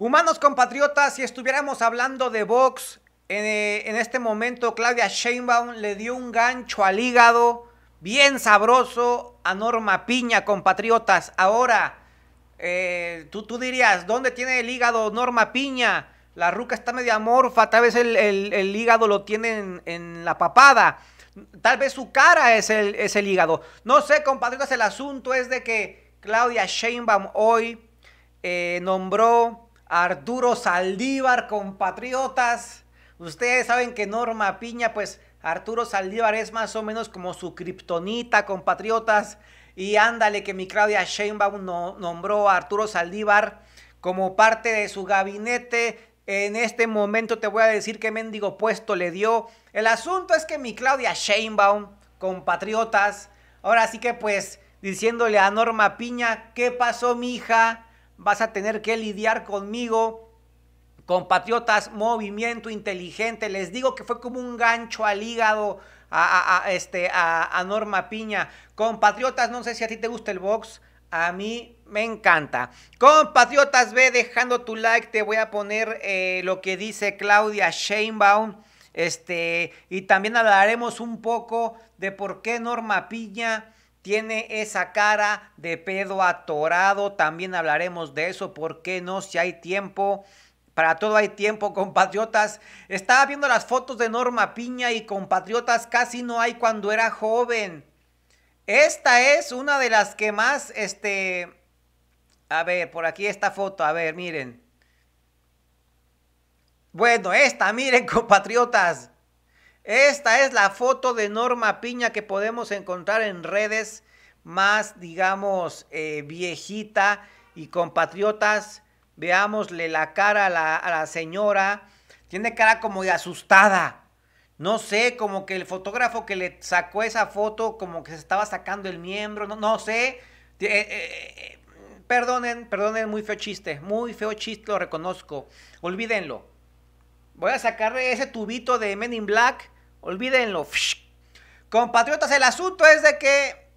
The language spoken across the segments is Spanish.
Humanos compatriotas, si estuviéramos hablando de box, eh, en, este momento Claudia Sheinbaum le dio un gancho al hígado bien sabroso a Norma Piña, compatriotas. Ahora, eh, tú, tú, dirías, ¿dónde tiene el hígado Norma Piña? La ruca está media morfa, tal vez el, hígado lo tiene en, la papada. Tal vez su cara es el, hígado. No sé, compatriotas, el asunto es de que Claudia Sheinbaum hoy eh, nombró Arturo Saldívar, compatriotas. Ustedes saben que Norma Piña, pues Arturo Saldívar es más o menos como su kriptonita, compatriotas. Y ándale que mi Claudia Sheinbaum nombró a Arturo Saldívar como parte de su gabinete. En este momento te voy a decir qué mendigo puesto le dio. El asunto es que mi Claudia Sheinbaum, compatriotas, ahora sí que pues diciéndole a Norma Piña, ¿qué pasó, hija vas a tener que lidiar conmigo. Compatriotas, movimiento inteligente. Les digo que fue como un gancho al hígado a, este, a, Norma Piña. Compatriotas, no sé si a ti te gusta el box. A mí me encanta. Compatriotas, ve dejando tu like. Te voy a poner eh, lo que dice Claudia Sheinbaum. Este, y también hablaremos un poco de por qué Norma Piña tiene esa cara de pedo atorado. También hablaremos de eso, ¿por qué no? Si hay tiempo. Para todo hay tiempo, compatriotas. Estaba viendo las fotos de Norma Piña y compatriotas, casi no hay cuando era joven. Esta es una de las que más, este... A ver, por aquí esta foto, a ver, miren. Bueno, esta, miren, compatriotas. Esta es la foto de Norma Piña que podemos encontrar en redes más, digamos, eh, viejita y compatriotas. Veámosle la cara a la, señora. Tiene cara como de asustada. No sé, como que el fotógrafo que le sacó esa foto, como que se estaba sacando el miembro, no, sé. Eh, eh, perdonen, perdonen, muy feo chiste, muy feo chiste, lo reconozco. Olvídenlo. Voy a sacarle ese tubito de Men in Black Olvídenlo. Compatriotas, el asunto es de que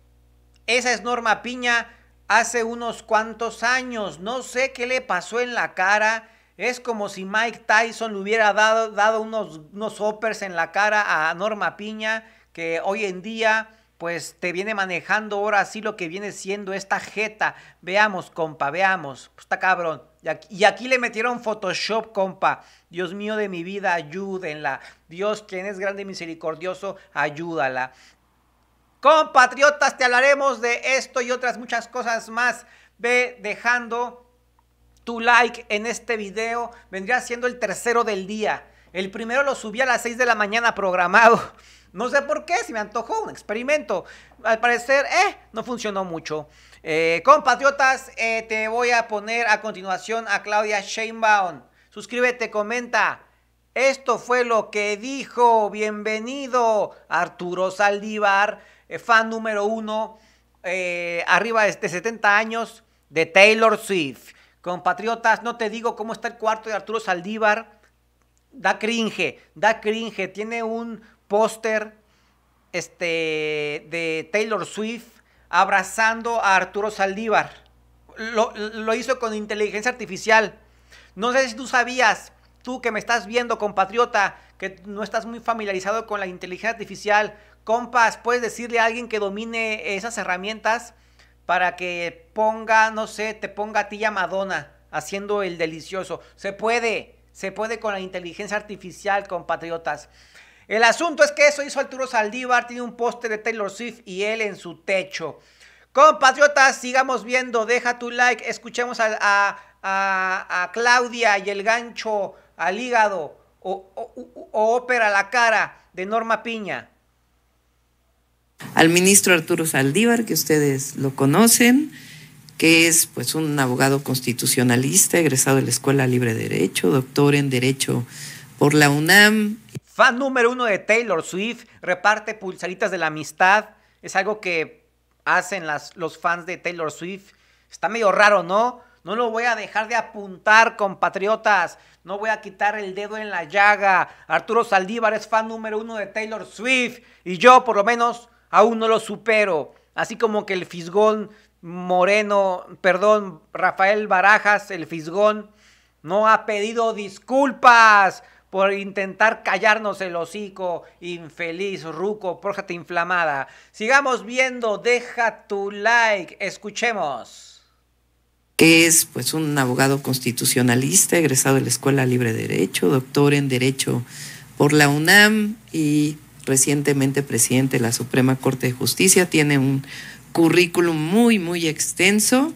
esa es Norma Piña hace unos cuantos años. No sé qué le pasó en la cara. Es como si Mike Tyson le hubiera dado, dado unos, unos hoppers en la cara a Norma Piña, que hoy en día pues te viene manejando ahora así lo que viene siendo esta jeta. Veamos, compa, veamos. Pues, está cabrón. Y aquí, y aquí, le metieron Photoshop, compa. Dios mío de mi vida, ayúdenla. Dios, quien es grande y misericordioso, ayúdala. Compatriotas, te hablaremos de esto y otras muchas cosas más. Ve dejando tu like en este video. Vendría siendo el tercero del día. El primero lo subí a las 6 de la mañana programado. No sé por qué, si me antojó un experimento. Al parecer, eh, no funcionó mucho. Eh, compatriotas, eh, te voy a poner a continuación a Claudia Sheinbaum. Suscríbete, comenta. Esto fue lo que dijo. Bienvenido, Arturo Saldívar, eh, fan número uno, arriba de 70 años, de Taylor Swift. Compatriotas, no te digo cómo está el cuarto de Arturo Saldívar da cringe, da cringe. Tiene un póster este, de Taylor Swift abrazando a Arturo Saldívar. Lo, hizo con inteligencia artificial. No sé si tú sabías, tú que me estás viendo, compatriota, que no estás muy familiarizado con la inteligencia artificial, compas, puedes decirle a alguien que domine esas herramientas para que ponga, no sé, te ponga a ti a Madonna haciendo el delicioso. Se puede, se puede con la inteligencia artificial, compatriotas. El asunto es que eso hizo Arturo Saldívar, tiene un poste de Taylor Swift y él en su techo. Compatriotas, sigamos viendo, deja tu like, escuchemos a, Claudia y el gancho al hígado o, o, o ópera la cara de Norma Piña al ministro Arturo Saldívar, que ustedes lo conocen, que es pues un abogado constitucionalista, egresado de la Escuela Libre de Derecho, doctor en Derecho por la UNAM. Fan número uno de Taylor Swift, reparte pulsaritas de la amistad, es algo que hacen las, los fans de Taylor Swift. Está medio raro, ¿no? No lo voy a dejar de apuntar, compatriotas. No voy a quitar el dedo en la llaga. Arturo Saldívar es fan número uno de Taylor Swift. Y yo, por lo menos, aún no lo supero. Así como que el fisgón Moreno, perdón, Rafael Barajas, el Fisgón, no ha pedido disculpas por intentar callarnos el hocico, infeliz, ruco, prójate inflamada. Sigamos viendo, deja tu like, escuchemos. Es pues un abogado constitucionalista, egresado de la Escuela Libre de Derecho, doctor en Derecho por la UNAM y recientemente presidente de la Suprema Corte de Justicia, tiene un currículum muy, muy extenso.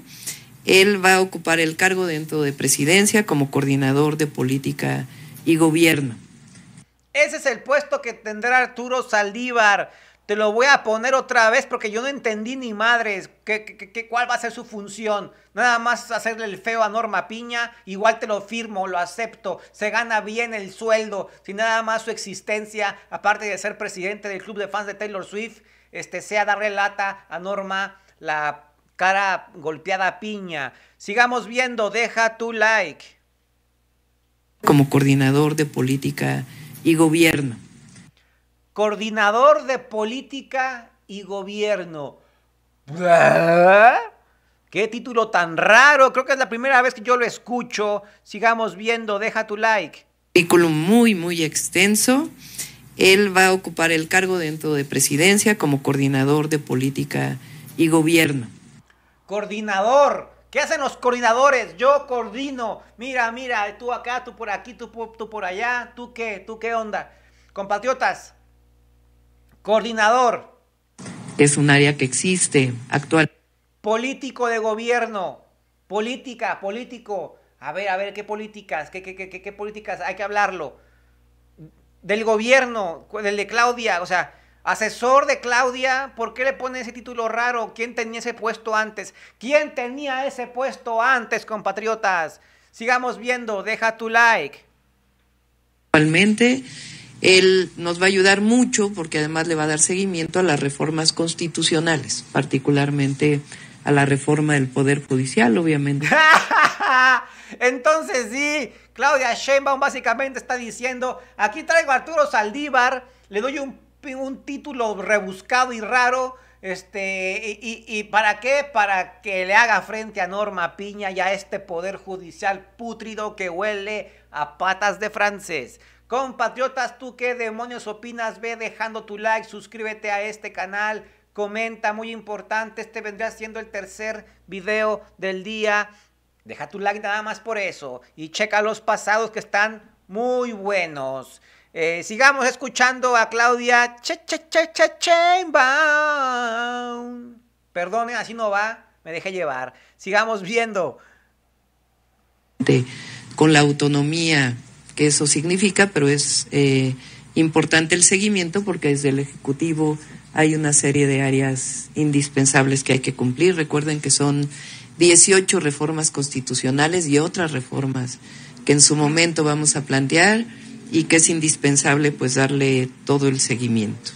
Él va a ocupar el cargo dentro de presidencia como coordinador de política y gobierno. Ese es el puesto que tendrá Arturo Saldívar. Te lo voy a poner otra vez porque yo no entendí ni madres cuál va a ser su función. Nada más hacerle el feo a Norma Piña, igual te lo firmo, lo acepto. Se gana bien el sueldo, sin nada más su existencia, aparte de ser presidente del club de fans de Taylor Swift este, sea darle lata a Norma la cara golpeada a piña. Sigamos viendo, deja tu like. Como coordinador de política y gobierno. Coordinador de política y gobierno. Qué título tan raro. Creo que es la primera vez que yo lo escucho. Sigamos viendo, deja tu like. Artículo muy, muy extenso él va a ocupar el cargo dentro de presidencia como coordinador de política y gobierno. Coordinador. ¿Qué hacen los coordinadores? Yo coordino. Mira, mira, tú acá, tú por aquí, tú, tú por allá. ¿Tú qué? ¿Tú qué onda? Compatriotas, coordinador. Es un área que existe actual. Político de gobierno. Política, político. A ver, a ver, ¿qué políticas? ¿Qué, qué, qué, qué políticas? Hay que hablarlo del gobierno, del de Claudia, o sea, asesor de Claudia, ¿por qué le ponen ese título raro? ¿Quién tenía ese puesto antes? ¿Quién tenía ese puesto antes, compatriotas? Sigamos viendo, deja tu like. Actualmente, él nos va a ayudar mucho porque además le va a dar seguimiento a las reformas constitucionales, particularmente a la reforma del Poder Judicial, obviamente. Entonces sí, Claudia Sheinbaum básicamente está diciendo, aquí traigo a Arturo Saldívar, le doy un, título rebuscado y raro, este, y, y, para qué? Para que le haga frente a Norma Piña y a este poder judicial pútrido que huele a patas de francés. Compatriotas, ¿tú qué demonios opinas? Ve dejando tu like, suscríbete a este canal, comenta, muy importante, este vendría siendo el tercer video del día. Deja tu like nada más por eso y checa los pasados que están muy buenos. Eh, sigamos escuchando a Claudia che, Perdone, así no va, me dejé llevar. Sigamos viendo. Con la autonomía que eso significa, pero es eh, importante el seguimiento porque desde el Ejecutivo hay una serie de áreas indispensables que hay que cumplir. Recuerden que son 18 reformas constitucionales y otras reformas que en su momento vamos a plantear y que es indispensable pues darle todo el seguimiento.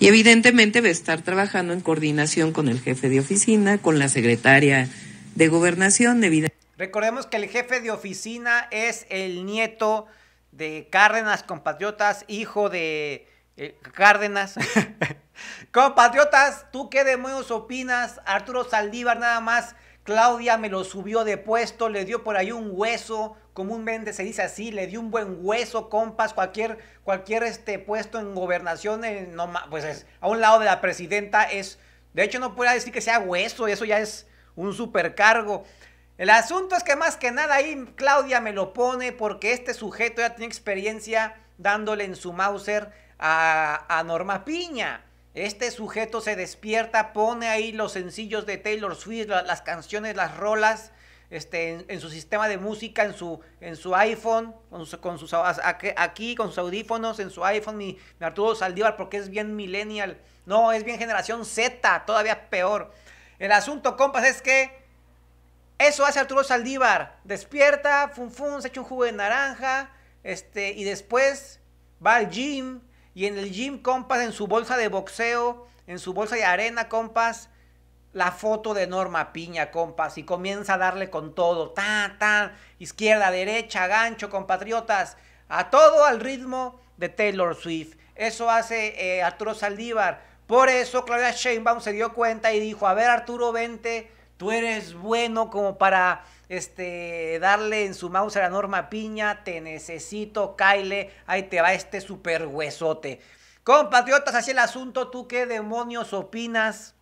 Y evidentemente va a estar trabajando en coordinación con el jefe de oficina, con la secretaria de gobernación. Recordemos que el jefe de oficina es el nieto de Cárdenas Compatriotas, hijo de eh, Cárdenas. compatriotas, ¿tú qué demonios opinas? Arturo Saldívar nada más. Claudia me lo subió de puesto, le dio por ahí un hueso, comúnmente se dice así, le dio un buen hueso, compas, cualquier, cualquier este puesto en gobernación, eh, no, pues es, a un lado de la presidenta es, de hecho no puedo decir que sea hueso, eso ya es un supercargo. El asunto es que más que nada ahí Claudia me lo pone porque este sujeto ya tiene experiencia dándole en su Mauser a, Norma Piña. Este sujeto se despierta, pone ahí los sencillos de Taylor Swift, las canciones, las rolas, este, en, su sistema de música, en su, en su iPhone, con, sus, aquí con sus audífonos, en su iPhone, mi, mi Arturo Saldívar, porque es bien millennial. No, es bien generación Z, todavía peor. El asunto, compas, es que eso hace Arturo Saldívar. Despierta, fun se echa un jugo de naranja. Este, y después va al gym. Y en el gym, compas, en su bolsa de boxeo, en su bolsa de arena, compas, la foto de Norma Piña, compas. Y comienza a darle con todo. Tan, tan, izquierda, derecha, gancho, compatriotas. A todo al ritmo de Taylor Swift. Eso hace eh, Arturo Saldívar. Por eso Claudia Sheinbaum se dio cuenta y dijo, a ver Arturo, vente tú eres bueno como para este, darle en su mouse a la Norma Piña, te necesito, Kyle, ahí te va este super huesote. Compatriotas, así el asunto, ¿tú qué demonios opinas?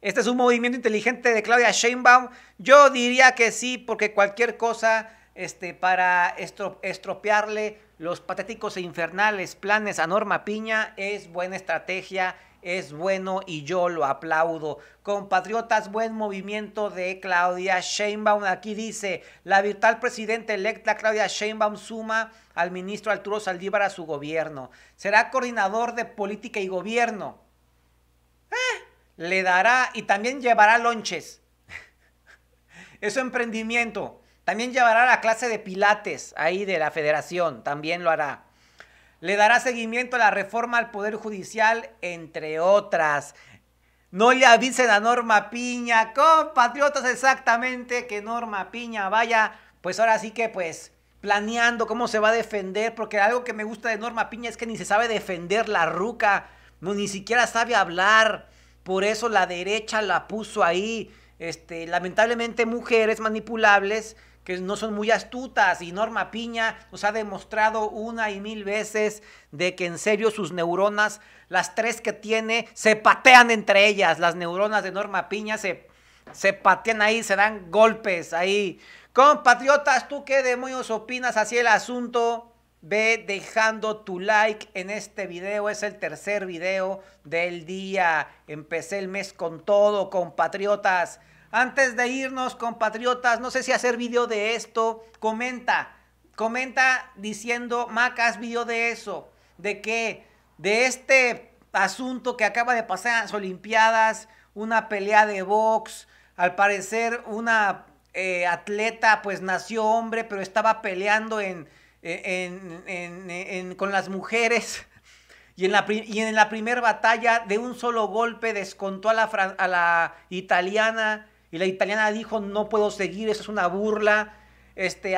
Este es un movimiento inteligente de Claudia Sheinbaum. Yo diría que sí, porque cualquier cosa este, para estropearle los patéticos e infernales planes a Norma Piña es buena estrategia es bueno y yo lo aplaudo. Compatriotas, buen movimiento de Claudia Sheinbaum. Aquí dice, la virtual presidenta electa Claudia Sheinbaum suma al ministro Arturo Saldívar a su gobierno. Será coordinador de política y gobierno. ¿Eh? Le dará y también llevará lonches. Eso emprendimiento. También llevará la clase de pilates ahí de la federación. También lo hará le dará seguimiento a la reforma al Poder Judicial, entre otras. No le avisen a Norma Piña, compatriotas, exactamente que Norma Piña vaya, pues ahora sí que pues planeando cómo se va a defender, porque algo que me gusta de Norma Piña es que ni se sabe defender la ruca, ni siquiera sabe hablar, por eso la derecha la puso ahí. Este, lamentablemente mujeres manipulables que no son muy astutas y Norma Piña nos ha demostrado una y mil veces de que en serio sus neuronas, las tres que tiene, se patean entre ellas. Las neuronas de Norma Piña se, se patean ahí, se dan golpes ahí. Compatriotas, ¿tú qué demonios opinas así el asunto? Ve dejando tu like en este video, es el tercer video del día. Empecé el mes con todo, compatriotas. Antes de irnos, compatriotas, no sé si hacer video de esto, comenta, comenta diciendo, Macas, video de eso, de que, de este asunto que acaba de pasar en las Olimpiadas, una pelea de box, al parecer una eh, atleta pues nació hombre, pero estaba peleando en, con las mujeres. Y en, la, primera batalla, de un solo golpe, descontó a la, a la italiana y la italiana dijo, no puedo seguir, eso es una burla. Este,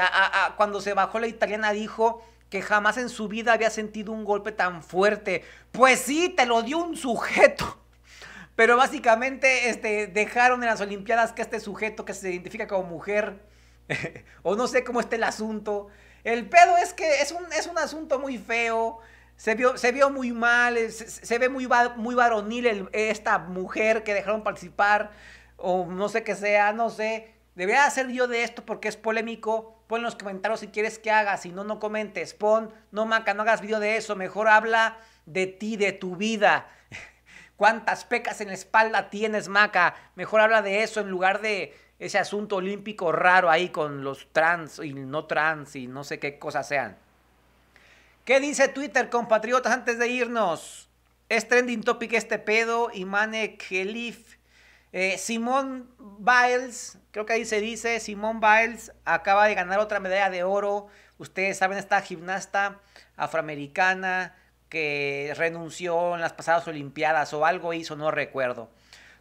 cuando se bajó la italiana dijo que jamás en su vida había sentido un golpe tan fuerte. Pues sí, te lo dio un sujeto. Pero básicamente este, dejaron en las Olimpiadas que este sujeto que se identifica como mujer, o no sé cómo esté el asunto. El pedo es que es un, es un asunto muy feo. Se vio, se vio, muy mal, se, ve muy, muy varonil esta mujer que dejaron participar o no sé qué sea, no sé. Debería hacer video de esto porque es polémico. Pon en los comentarios si quieres que haga, si no, no comentes. Pon, no maca, no hagas video de eso. Mejor habla de ti, de tu vida. ¿Cuántas pecas en la espalda tienes, maca? Mejor habla de eso en lugar de ese asunto olímpico raro ahí con los trans y no trans y no sé qué cosas sean. ¿Qué dice Twitter, compatriotas, antes de irnos? Es trending topic este pedo y Mane eh, Simón Biles, creo que ahí se dice, Simón Biles acaba de ganar otra medalla de oro. Ustedes saben, esta gimnasta afroamericana que renunció en las pasadas Olimpiadas o algo hizo, no recuerdo.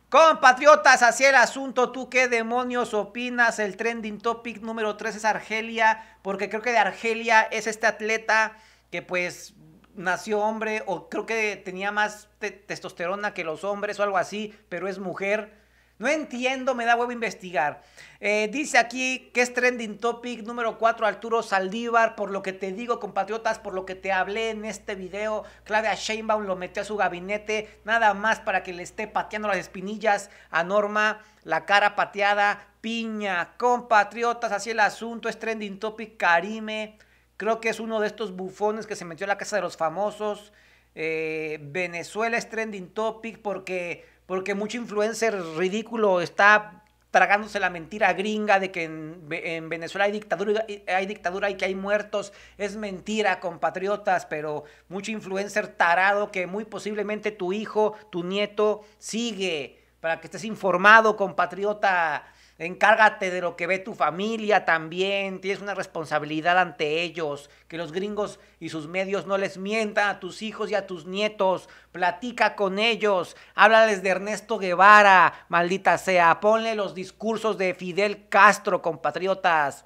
Compatriotas, así el asunto, ¿tú qué demonios opinas? El trending topic número 3 es Argelia, porque creo que de Argelia es este atleta que pues nació hombre o creo que tenía más testosterona que los hombres o algo así, pero es mujer. No entiendo, me da huevo investigar. Eh, dice aquí que es trending topic número 4, Arturo Saldívar, por lo que te digo, compatriotas, por lo que te hablé en este video. Claudia Sheinbaum lo metió a su gabinete, nada más para que le esté pateando las espinillas a Norma, la cara pateada, piña. Compatriotas, así el asunto, es trending topic, Karime. Creo que es uno de estos bufones que se metió a la casa de los famosos. Eh, Venezuela es trending topic porque, porque mucho influencer ridículo está tragándose la mentira gringa de que en, en, Venezuela hay dictadura, hay dictadura y que hay muertos. Es mentira, compatriotas, pero mucho influencer tarado que muy posiblemente tu hijo, tu nieto sigue para que estés informado, compatriota encárgate de lo que ve tu familia también, tienes una responsabilidad ante ellos, que los gringos y sus medios no les mientan a tus hijos y a tus nietos, platica con ellos, háblales de Ernesto Guevara, maldita sea, ponle los discursos de Fidel Castro, compatriotas.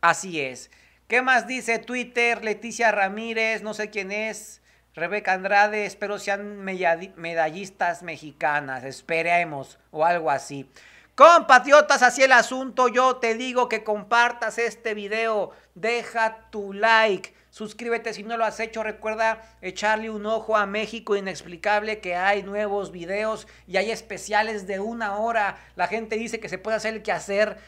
Así es. ¿Qué más dice Twitter? Leticia Ramírez, no sé quién es. Rebeca Andrade, espero sean medallistas mexicanas, esperemos, o algo así. Compatriotas, así el asunto. Yo te digo que compartas este video. Deja tu like. Suscríbete si no lo has hecho. Recuerda echarle un ojo a México Inexplicable que hay nuevos videos y hay especiales de una hora. La gente dice que se puede hacer el quehacer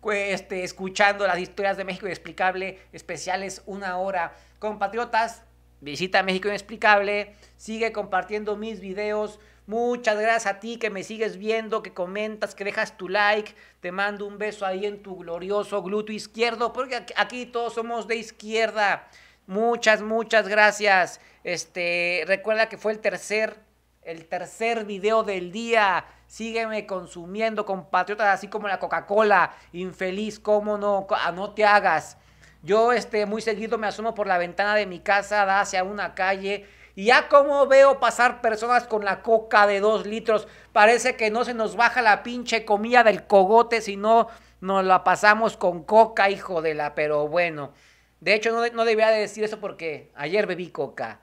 pues, este, escuchando las historias de México Inexplicable. Especiales una hora. Compatriotas, visita México Inexplicable. Sigue compartiendo mis videos. Muchas gracias a ti que me sigues viendo, que comentas, que dejas tu like. Te mando un beso ahí en tu glorioso glúteo izquierdo, porque aquí todos somos de izquierda. Muchas, muchas gracias. Este, recuerda que fue el tercer, el tercer video del día. Sígueme consumiendo, compatriotas, así como la Coca-Cola. Infeliz, cómo no, ah, no te hagas. Yo este, muy seguido me asomo por la ventana de mi casa, da hacia una calle y ya como veo pasar personas con la coca de dos litros, parece que no se nos baja la pinche comida del cogote, no nos la pasamos con coca, hijo de la, pero bueno. De hecho, no, debía de decir eso porque ayer bebí coca.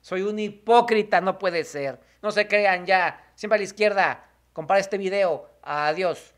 Soy un hipócrita, no puede ser. No se crean ya. Siempre a la izquierda. Compara este video. Adiós.